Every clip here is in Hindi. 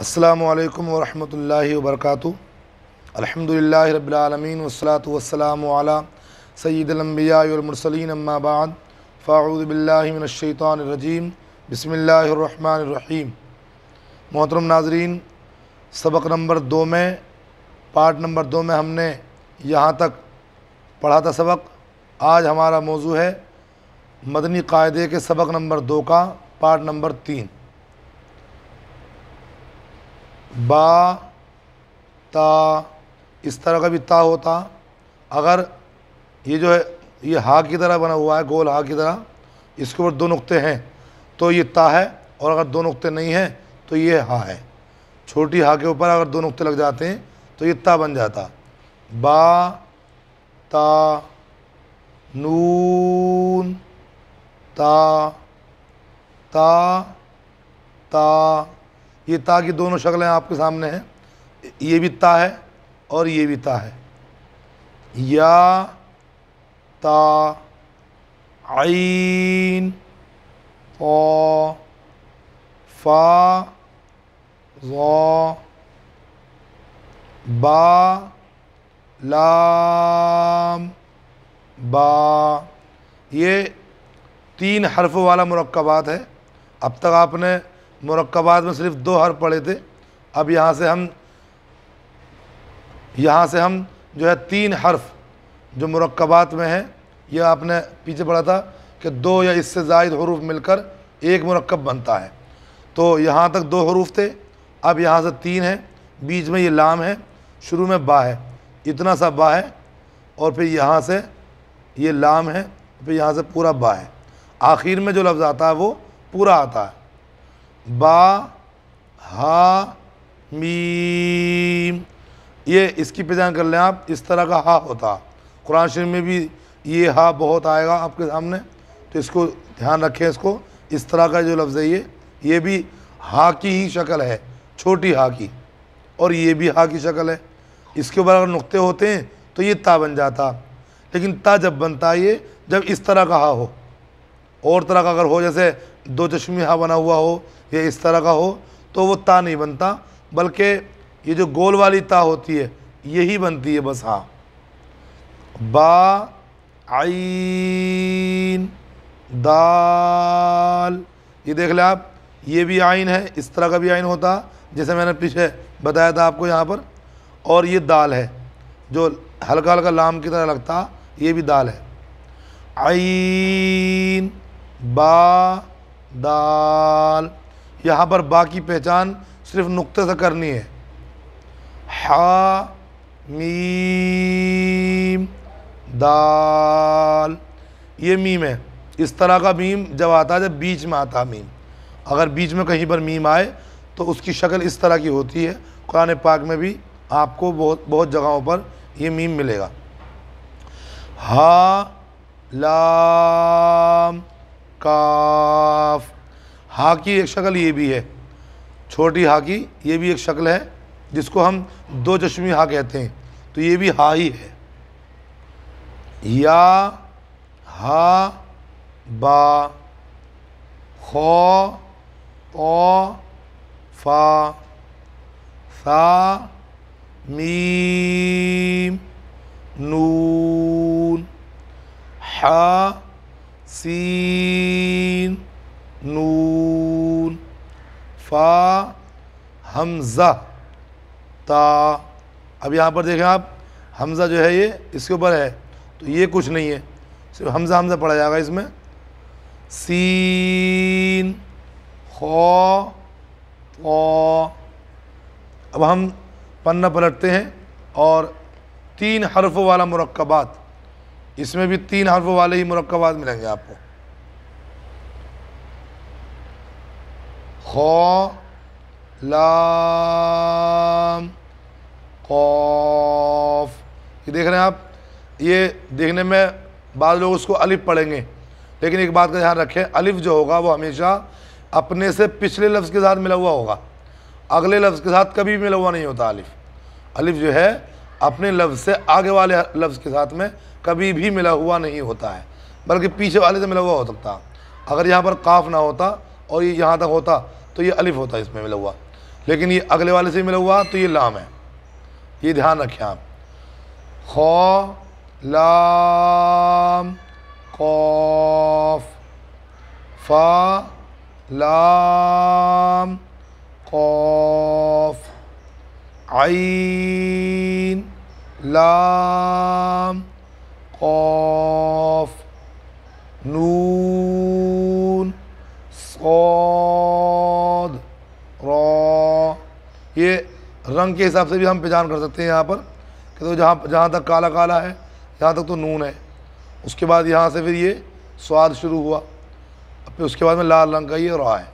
अल्लाम वालेकुम वरहमतुल्लाहि वबरकातु अल्हम्दुलिल्लाहि रब्बिल आलमीन वस्सलातु वस्सलामु अला सय्यिदिल अंबिया वल मुरसलीन अम्मा बाद फ़ाऊज़ु बिल्लाहि मिनश शैतानिर रजीम बिस्मिल्लाहिर रहमानिर रहीम मोहतरम नाजरीन सबक नंबर दो में पार्ट नंबर दो में हमने यहाँ तक पढ़ा था सबक आज हमारा मौजू है मदनी कायदे के सबक नंबर दो का पार्ट नंबर तीन बा ता इस तरह का भी ता होता अगर ये जो है ये हा की तरह बना हुआ है गोल हा की तरह इसके ऊपर दो नुक्ते हैं तो ये ता है और अगर दो नुक्ते नहीं हैं तो ये हा है छोटी हा के ऊपर अगर दो नुक्ते लग जाते हैं तो ये ता बन जाता बा ता नून ता ता ता ये ता की दोनों शक्लें आपके सामने हैं ये भी ता है और ये भी ता है या ता आइन ओ फा जो बा लाम बा ये तीन हर्फ वाला मरकबात है अब तक आपने मरक्बात में सिर्फ दो हर पढ़े थे अब यहाँ से हम यहाँ से हम जो है तीन हर्फ जो मरक्बात में हैं यह आपने पीछे पढ़ा था कि दो या इससे जायद हरूफ मिलकर एक मरकब बनता है तो यहाँ तक दो हरूफ थे अब यहाँ से तीन है बीच में ये लाम है शुरू में बा है इतना सा बा है और फिर यहाँ से ये लाम है फिर यहाँ से पूरा बा है आखिर में जो लफ्ज़ आता है वो पूरा आता है बा हा मीम ये इसकी पहचान कर लें आप इस तरह का हा होता कुरान शरीफ में भी ये हा बहुत आएगा आपके सामने तो इसको ध्यान रखें इसको इस तरह का जो लफ्ज़ है ये ये भी हा की ही शक्ल है छोटी हा की और ये भी हा की शक्ल है इसके ऊपर अगर नुक्ते होते हैं तो ये ता बन जाता लेकिन ता जब बनता ये जब इस तरह का हा हो और तरह का अगर हो जैसे दो चश्मी हा बना हुआ हो या इस तरह का हो तो वो ता नहीं बनता बल्कि ये जो गोल वाली ता होती है यही बनती है बस हा बा आइन दाल ये देख लें आप ये भी आइन है इस तरह का भी आइन होता जैसे मैंने पीछे बताया था आपको यहाँ पर और ये दाल है जो हल्का हल्का लाम की तरह लगता ये भी दाल है आइन बा दाल यहाँ पर बाकी पहचान सिर्फ नुक्ते से करनी है हा मीम दाल ये मीम है इस तरह का मीम जब आता है जब बीच में आता मीम अगर बीच में कहीं पर मीम आए तो उसकी शक्ल इस तरह की होती है कुरान पाक में भी आपको बहुत बहुत जगहों पर ये मीम मिलेगा हा लाम काफ हा की एक शक्ल ये भी है छोटी हा की ये भी एक शक्ल है जिसको हम दो चश्मी हा कहते हैं तो ये भी हा ही है या हा बा खो ओ फा सा मीम नून हा सीन नून फा हमज़ा ता अब यहाँ पर देखें आप हमज़ा जो है ये इसके ऊपर है तो ये कुछ नहीं है सिर्फ हमज़ा हमज़ा पढ़ा जाएगा इसमें सीन खो ओ अब हम पन्ना पलटते हैं और तीन हरफों वाला मरकबात इसमें भी तीन हरफों वाले ही मरकबात मिलेंगे आपको खो लाम कौफ ये देख रहे हैं आप ये देखने में बाद लोग उसको अलिफ पढ़ेंगे लेकिन एक बात का ध्यान रखें अलिफ जो होगा वो हमेशा अपने से पिछले लफ्ज़ के साथ मिला हुआ होगा अगले लफ्ज़ के साथ कभी मिला हुआ नहीं होता अलिफ अलिफ जो है अपने लफ्ज़ से आगे वाले लफ्ज़ के साथ में कभी भी मिला हुआ नहीं होता है बल्कि पीछे वाले से मिला हुआ हो सकता अगर यहाँ पर काफ ना होता और ये यहाँ तक होता तो ये अलिफ होता इसमें मिला हुआ लेकिन ये अगले वाले से मिला हुआ तो ये लाम है ये ध्यान रखें आप खो लाम कौफ फा लाम कौफ आइन लाम कौफ नून सौद रॉ ये रंग के हिसाब से भी हम पहचान कर सकते हैं यहाँ पर कि तो जहाँ जहाँ तक काला काला है यहाँ तक तो नून है उसके बाद यहाँ से फिर ये स्वाद शुरू हुआ अब फिर उसके बाद में लाल रंग का ये रहा है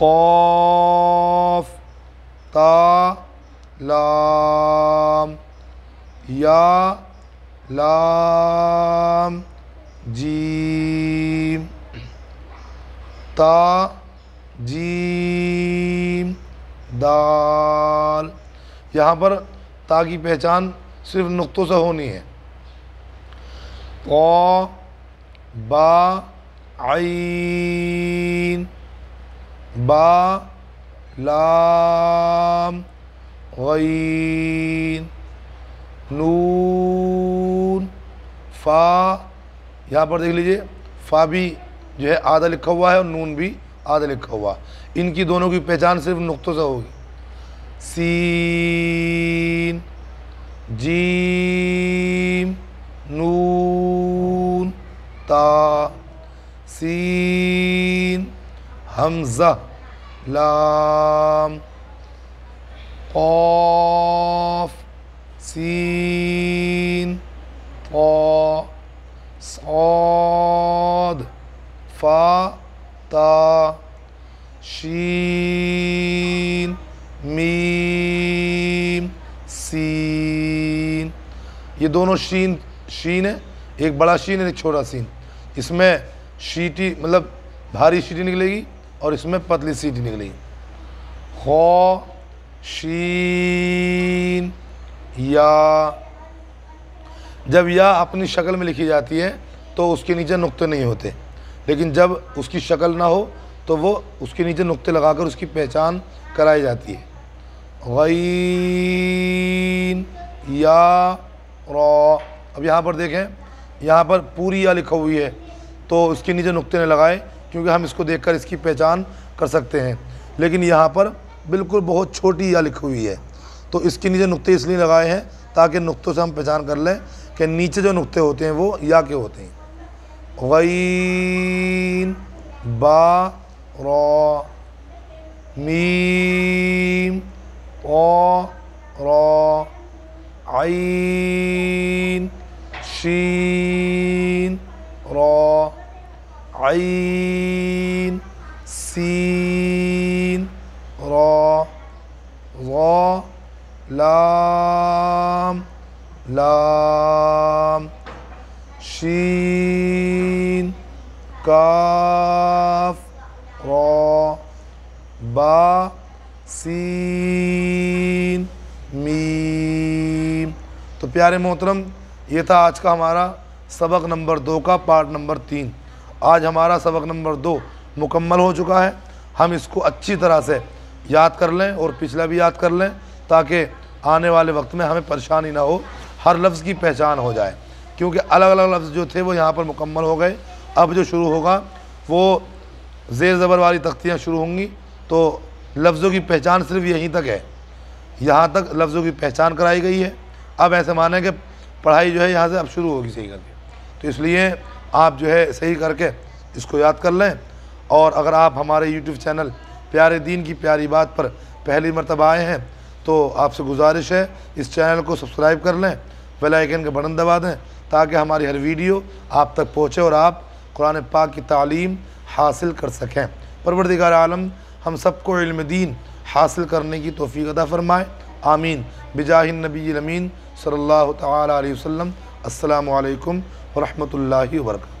कौफ ता ला या लाम जीम ता जीम दाल यहाँ पर ता की पहचान सिर्फ नुक्तों से होनी है ओ बा आईन बा लाम गईन नून फ़ा यहाँ पर देख लीजिए फ़ा भी जो है आधा लिखा हुआ है और नून भी आधा लिखा हुआ इनकी दोनों की पहचान सिर्फ नुक्तों से होगी सीन जीम नून ता सीन हमज़ा लाम और सीन औ सौद फा ता शीन मीम सीन ये दोनों शीन शीन है एक बड़ा शीन है एक छोटा सीन इसमें सीटी मतलब भारी सीटी निकलेगी और इसमें पतली सीटी निकलेगी खो शीन या जब या अपनी शक्ल में लिखी जाती है तो उसके नीचे नुक्ते नहीं होते लेकिन जब उसकी शक्ल ना हो तो वो उसके नीचे नुक्ते लगाकर उसकी पहचान कराई जाती है गईन या रौ अब यहाँ पर देखें यहाँ पर पूरी या लिखा हुई है तो उसके नीचे नुक्ते ने लगाए क्योंकि हम इसको देखकर इसकी पहचान कर सकते हैं लेकिन यहाँ पर बिल्कुल बहुत छोटी या लिखी हुई है तो इसके नीचे नुक्ते इसलिए लगाए हैं ताकि नुक्तों से हम पहचान कर लें कि नीचे जो नुक्ते होते हैं वो या के होते हैं गईन बा रो मीम ओ रो आईन शीन रो आईन सीन रो रॉ लाम लाम शीन काफ रो बा सीन मीम तो प्यारे मोहतरम ये था आज का हमारा सबक नंबर दो का पार्ट नंबर तीन आज हमारा सबक नंबर दो मुकम्मल हो चुका है हम इसको अच्छी तरह से याद कर लें और पिछला भी याद कर लें ताकि आने वाले वक्त में हमें परेशानी ना हो हर लफ्ज़ की पहचान हो जाए क्योंकि अलग अलग लफ्ज़ जो थे वो यहाँ पर मुकम्मल हो गए अब जो शुरू होगा वो ज़ेर ज़बर वाली तख्तियाँ शुरू होंगी तो लफ्ज़ों की पहचान सिर्फ यहीं तक है यहाँ तक लफ्ज़ों की पहचान कराई गई है अब ऐसे माने कि पढ़ाई जो है यहाँ से अब शुरू होगी सही करके तो इसलिए आप जो है सही करके इसको याद कर लें और अगर आप हमारे यूट्यूब चैनल प्यारे दीन की प्यारी बात पर पहली मरतबा आए हैं तो आपसे गुजारिश है इस चैनल को सब्सक्राइब कर लें बेल आइकन का बटन दबा दें ताकि हमारी हर वीडियो आप तक पहुँचे और आप कुरान पाक की तालीम हासिल कर सकें परवरदिगार आलम हम सबको इल्म दीन हासिल करने की तोफ़ी अदा फ़रमाएँ आमीन बिजाहिन नबी अमीन सल्ला तसम अल्लाम वरहमल वर्क